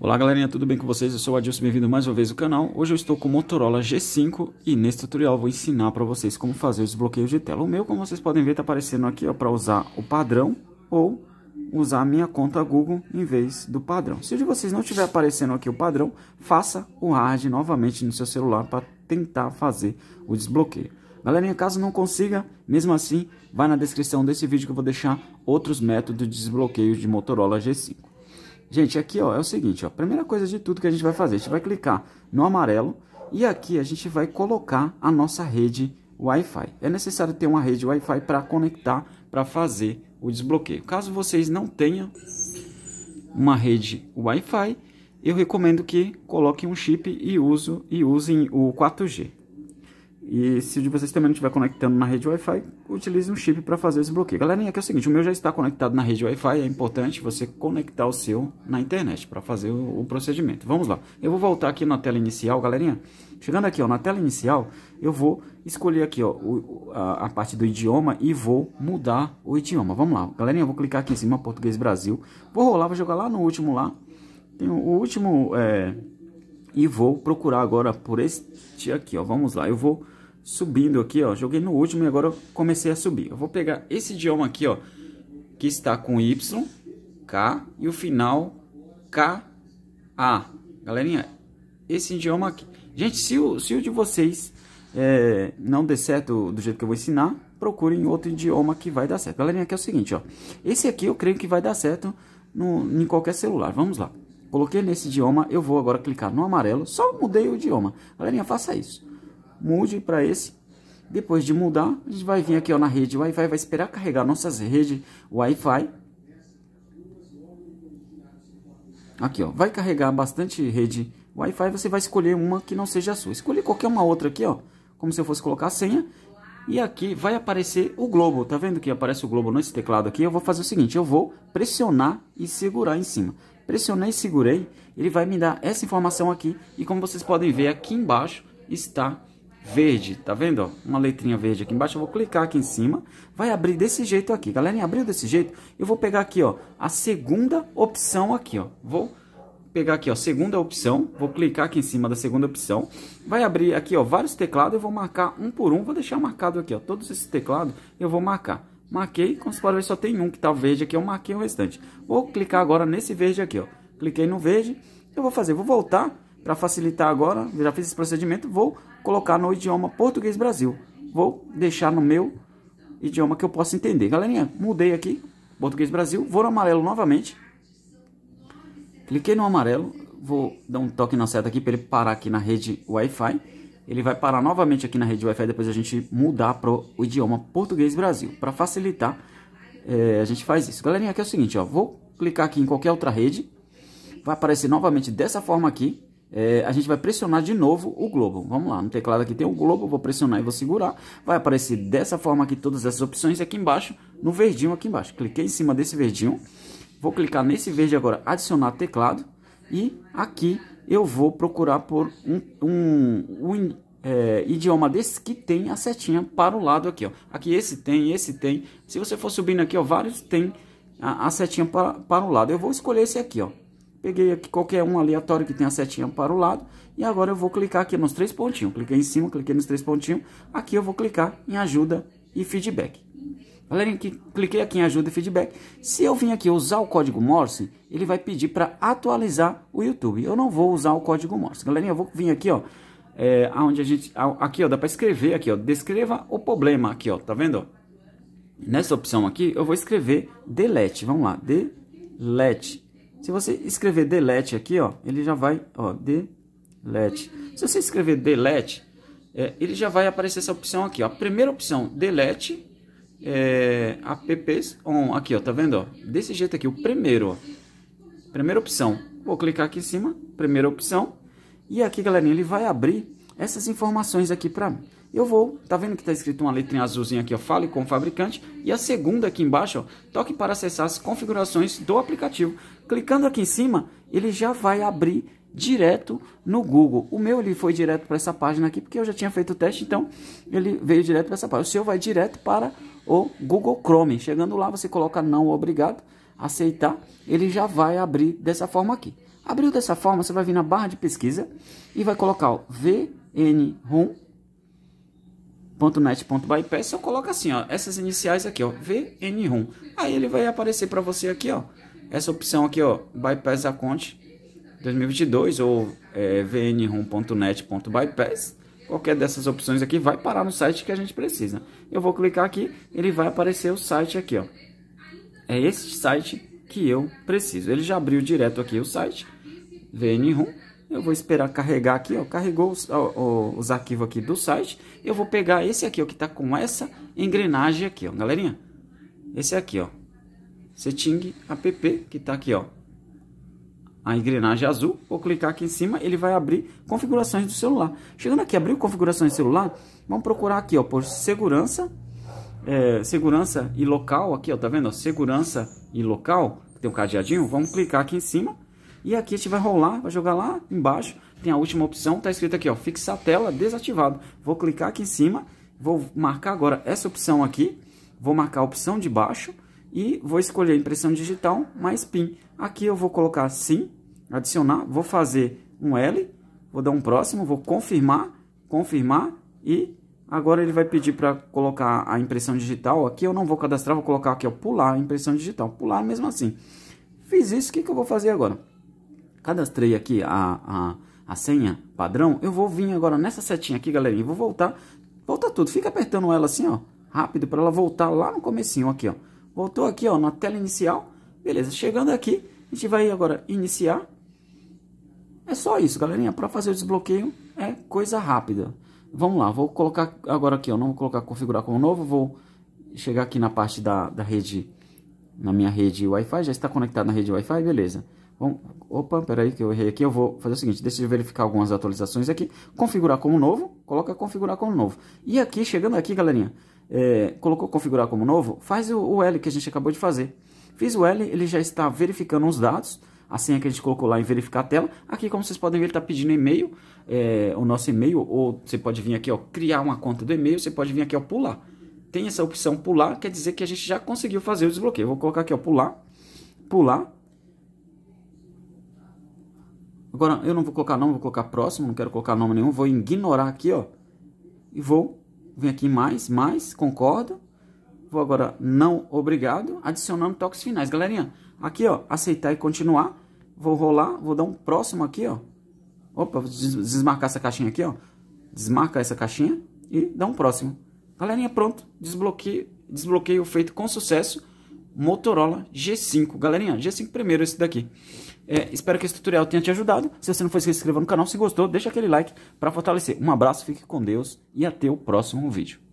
Olá galerinha, tudo bem com vocês? Eu sou o Adilson, bem-vindo mais uma vez ao canal. Hoje eu estou com o Motorola G5 e nesse tutorial vou ensinar para vocês como fazer o desbloqueio de tela. O meu, como vocês podem ver, está aparecendo aqui para usar o padrão ou usar a minha conta Google em vez do padrão. Se de vocês não estiver aparecendo aqui o padrão, faça o hard novamente no seu celular para tentar fazer o desbloqueio. Galerinha, caso não consiga, mesmo assim, vai na descrição desse vídeo que eu vou deixar outros métodos de desbloqueio de Motorola G5. Gente, aqui ó, é o seguinte, ó, primeira coisa de tudo que a gente vai fazer, a gente vai clicar no amarelo e aqui a gente vai colocar a nossa rede Wi-Fi. É necessário ter uma rede Wi-Fi para conectar, para fazer o desbloqueio. Caso vocês não tenham uma rede Wi-Fi, eu recomendo que coloquem um chip e, uso, e usem o 4G. E se vocês também não estiver conectando na rede Wi-Fi, utilize um chip para fazer esse bloqueio. Galerinha, aqui é o seguinte, o meu já está conectado na rede Wi-Fi, é importante você conectar o seu na internet para fazer o, o, procedimento. Vamos lá. Eu vou voltar aqui na tela inicial, galerinha. Chegando aqui ó, na tela inicial, eu vou escolher aqui ó, o, a, a, parte do idioma e vou mudar o idioma. Vamos lá. Galerinha, eu vou clicar aqui em cima, Português Brasil. Vou rolar, vou jogar lá no último lá. Tem o, o último... É, e vou procurar agora por este aqui, ó. Vamos lá, eu vou subindo aqui, ó. Joguei no último e agora comecei a subir. Eu vou pegar esse idioma aqui, ó, que está com Y, K e o final K, A. Galerinha, esse idioma aqui. Gente, se o, se o de vocês é, não der certo do jeito que eu vou ensinar, procurem outro idioma que vai dar certo. Galerinha, aqui é o seguinte, ó. Esse aqui eu creio que vai dar certo no, em qualquer celular. Vamos lá. Coloquei nesse idioma, eu vou agora clicar no amarelo, só mudei o idioma. Galerinha, faça isso mude para esse. Depois de mudar, a gente vai vir aqui ó, na rede Wi-Fi, vai esperar carregar nossas redes Wi-Fi. Aqui, ó, vai carregar bastante rede Wi-Fi, você vai escolher uma que não seja a sua. Escolher qualquer uma outra aqui, ó, como se eu fosse colocar a senha. E aqui vai aparecer o globo, tá vendo que aparece o globo nesse teclado aqui? Eu vou fazer o seguinte, eu vou pressionar e segurar em cima. Pressionei e segurei, ele vai me dar essa informação aqui. E como vocês podem ver aqui embaixo está verde, tá vendo? Uma letrinha verde aqui embaixo, eu vou clicar aqui em cima, vai abrir desse jeito aqui. Galerinha, abriu desse jeito, eu vou pegar aqui, ó, a segunda opção aqui, ó. Vou pegar aqui, ó, segunda opção, vou clicar aqui em cima da segunda opção, vai abrir aqui, ó, vários teclados, eu vou marcar um por um, vou deixar marcado aqui, ó, todos esses teclados eu vou marcar. Marquei, como você pode ver, só tem um que tá verde aqui, eu marquei o restante. Vou clicar agora nesse verde aqui, ó, cliquei no verde, eu vou fazer, vou voltar para facilitar agora, já fiz esse procedimento, vou colocar no idioma português Brasil. Vou deixar no meu idioma que eu possa entender. Galerinha, mudei aqui, português Brasil, vou no amarelo novamente. Cliquei no amarelo, vou dar um toque na seta aqui para ele parar aqui na rede Wi-Fi. Ele vai parar novamente aqui na rede Wi-Fi, depois a gente mudar para o idioma português Brasil. Para facilitar, é, a gente faz isso. Galerinha, aqui é o seguinte, ó, vou clicar aqui em qualquer outra rede. Vai aparecer novamente dessa forma aqui é, a gente vai pressionar de novo o globo. Vamos lá, no teclado aqui tem o globo, vou pressionar e vou segurar. Vai aparecer dessa forma aqui todas essas opções aqui embaixo, no verdinho aqui embaixo. Cliquei em cima desse verdinho, vou clicar nesse verde agora, adicionar teclado. E aqui eu vou procurar por um, um, um é, idioma desse que tem a setinha para o lado aqui. Ó. Aqui esse tem, esse tem. Se você for subindo aqui, ó, vários tem a, a setinha para, para o lado. Eu vou escolher esse aqui, ó. Peguei aqui qualquer um aleatório que tenha a setinha para o lado. E agora eu vou clicar aqui nos três pontinhos. Cliquei em cima, cliquei nos três pontinhos. Aqui eu vou clicar em ajuda e feedback. Galerinha, que cliquei aqui em ajuda e feedback. Se eu vim aqui usar o código Morse, ele vai pedir para atualizar o YouTube. Eu não vou usar o código Morse. Galerinha, eu vou vir aqui, ó. É, aonde a gente, aqui, ó, dá para escrever aqui, ó. Descreva o problema aqui, ó. Tá vendo? Nessa opção aqui, eu vou escrever delete. Vamos lá, delete. Se você escrever delete aqui, ó, ele já vai, ó, delete. Se você escrever delete, é, ele já vai aparecer essa opção aqui, ó. A primeira opção, delete, é, apps on, aqui, ó, tá vendo, ó? Desse jeito aqui, o primeiro, ó. Primeira opção. Vou clicar aqui em cima, primeira opção. E aqui, galerinha, ele vai abrir essas informações aqui para mim. Eu vou, tá vendo que está escrito uma letra em azulzinha aqui, ó, fale com o fabricante. E a segunda aqui embaixo, ó, toque para acessar as configurações do aplicativo. Clicando aqui em cima, ele já vai abrir direto no Google. O meu ele foi direto para essa página aqui, porque eu já tinha feito o teste, então ele veio direto para essa página. O seu vai direto para o Google Chrome. Chegando lá, você coloca não obrigado, aceitar, ele já vai abrir dessa forma aqui. Abriu dessa forma, você vai vir na barra de pesquisa e vai colocar ó, V vnrom.net.bypass, eu coloco assim, ó, essas iniciais aqui, ó, vnrom. Aí ele vai aparecer para você aqui, ó, essa opção aqui, ó, bypass a 2022 ou é, vnrom.net.bypass. Qualquer dessas opções aqui vai parar no site que a gente precisa. Eu vou clicar aqui, ele vai aparecer o site aqui, ó. É esse site que eu preciso. Ele já abriu direto aqui o site, vnrom.net.bypass eu vou esperar carregar aqui, ó, carregou os, ó, os arquivos aqui do site. Eu vou pegar esse aqui, ó, que tá com essa engrenagem aqui, ó, galerinha. Esse aqui, ó. Setting app, que tá aqui, ó. A engrenagem azul, vou clicar aqui em cima, ele vai abrir configurações do celular. Chegando aqui, abriu configurações do celular, vamos procurar aqui, ó, por segurança, é, segurança e local, aqui, ó, tá vendo? Ó, segurança e local, tem um cadeadinho, vamos clicar aqui em cima e aqui a gente vai rolar, vai jogar lá embaixo, tem a última opção, tá escrito aqui, ó, fixar tela desativado. Vou clicar aqui em cima, vou marcar agora essa opção aqui, vou marcar a opção de baixo e vou escolher impressão digital mais PIN. Aqui eu vou colocar sim, adicionar, vou fazer um L, vou dar um próximo, vou confirmar, confirmar e agora ele vai pedir para colocar a impressão digital. Aqui eu não vou cadastrar, vou colocar aqui, ó, pular a impressão digital, pular mesmo assim. Fiz isso, o que, que eu vou fazer agora? cadastrei aqui a, a, a senha padrão, eu vou vir agora nessa setinha aqui, galerinha, vou voltar, volta tudo, fica apertando ela assim, ó, rápido, para ela voltar lá no comecinho aqui, ó. Voltou aqui, ó, na tela inicial, beleza, chegando aqui, a gente vai agora iniciar, é só isso, galerinha, para fazer o desbloqueio é coisa rápida. Vamos lá, vou colocar agora aqui, ó, não vou colocar configurar como novo, vou chegar aqui na parte da, da rede, na minha rede Wi-Fi, já está conectado na rede Wi-Fi, beleza. Bom, opa, peraí que eu errei aqui. Eu vou fazer o seguinte, deixa eu verificar algumas atualizações aqui. Configurar como novo, coloca configurar como novo. E aqui, chegando aqui, galerinha, é, colocou configurar como novo, faz o, o L que a gente acabou de fazer. Fiz o L, ele já está verificando os dados, a senha que a gente colocou lá em verificar a tela. Aqui, como vocês podem ver, ele está pedindo e-mail, é, o nosso e-mail, ou você pode vir aqui, ó, criar uma conta do e-mail, você pode vir aqui, ó, pular. Tem essa opção pular, quer dizer que a gente já conseguiu fazer o desbloqueio. vou colocar aqui, ó, pular, pular. Agora, eu não vou colocar nome, vou colocar próximo, não quero colocar nome nenhum, vou ignorar aqui, ó. E vou, vem aqui mais, mais, concordo. Vou agora não obrigado, adicionando toques finais. Galerinha, aqui, ó, aceitar e continuar. Vou rolar, vou dar um próximo aqui, ó. Opa, vou desmarcar essa caixinha aqui, ó. Desmarca essa caixinha e dá um próximo. Galerinha, pronto, desbloqueio, desbloqueio feito com sucesso. Motorola G5. Galerinha, G5 primeiro esse daqui. É, espero que esse tutorial tenha te ajudado. Se você não for, se inscreva no canal. Se gostou, deixa aquele like para fortalecer. Um abraço, fique com Deus e até o próximo vídeo.